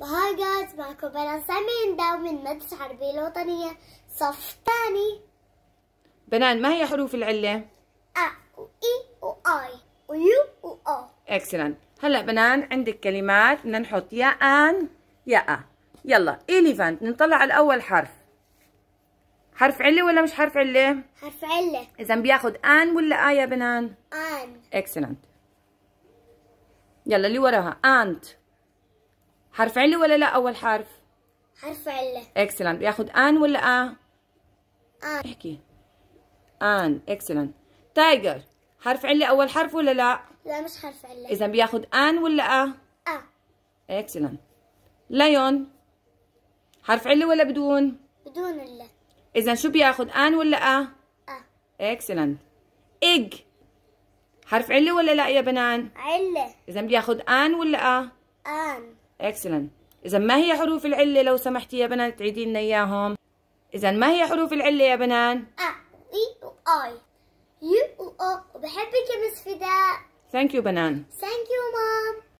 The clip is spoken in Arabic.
وهاي جايز معكم بنا سامين داو من مدرسة العربية الوطنية صف ثاني بنان ما هي حروف العلة؟ أ و وآي ويو وأو اكسلنت هلا بنان عندك كلمات بدنا نحط يا أن يا أ يلا إليفانت نطلع على اول حرف حرف علة ولا مش حرف علة؟ حرف علة إذا بياخد آن ولا آ يا بنان؟ آن اكسلنت يلا اللي وراها أنت حرف علة ولا لا أول حرف؟ حرف علة اكسلنت ياخد آن ولا آ؟ آن احكي آن اكسلنت تايجر حرف علة أول حرف ولا لا؟ لا مش حرف علة إذا بياخد آن ولا آ؟ آ اكسلنت ليون حرف علة ولا بدون؟ بدون بدون ال إذا شو بياخد آن ولا آ؟ آ اكسلنت إج حرف علة ولا لا يا بنان؟ علة إذا بياخد آن ولا آ؟ آن اكسلنت اذا ما هي حروف العله لو سمحتي يا بنات تعيدي لنا اياهم اذا ما هي حروف العله يا بنان ا اي و اي يو او وبحبك يا مس فداء ثانك يو بنان